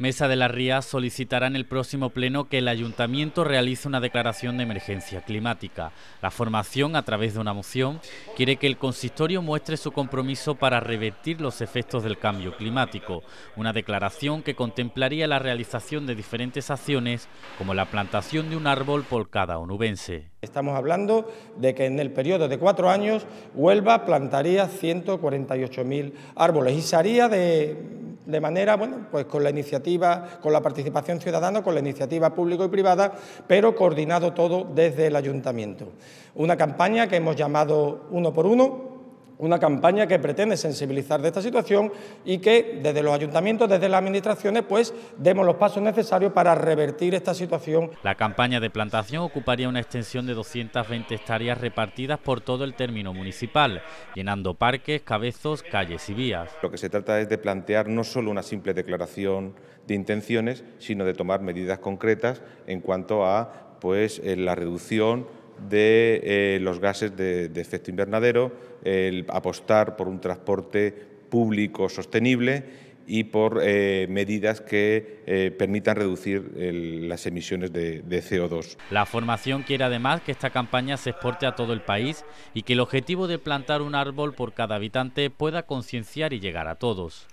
Mesa de la Ría solicitará en el próximo pleno que el ayuntamiento realice una declaración de emergencia climática. La formación, a través de una moción, quiere que el consistorio muestre su compromiso para revertir los efectos del cambio climático, una declaración que contemplaría la realización de diferentes acciones, como la plantación de un árbol por cada onubense. Estamos hablando de que en el periodo de cuatro años Huelva plantaría 148.000 árboles y se haría de de manera, bueno, pues con la iniciativa, con la participación ciudadana, con la iniciativa público y privada, pero coordinado todo desde el ayuntamiento. Una campaña que hemos llamado Uno por Uno, una campaña que pretende sensibilizar de esta situación y que desde los ayuntamientos, desde las administraciones, pues demos los pasos necesarios para revertir esta situación. La campaña de plantación ocuparía una extensión de 220 hectáreas repartidas por todo el término municipal, llenando parques, cabezos, calles y vías. Lo que se trata es de plantear no solo una simple declaración de intenciones, sino de tomar medidas concretas en cuanto a pues, eh, la reducción de eh, los gases de, efecto invernadero, el apostar por un transporte público sostenible y por eh, medidas que eh, permitan reducir las emisiones de, CO2. La formación quiere además que esta campaña se exporte a todo el país y que el objetivo de plantar un árbol por cada habitante pueda concienciar y llegar a todos.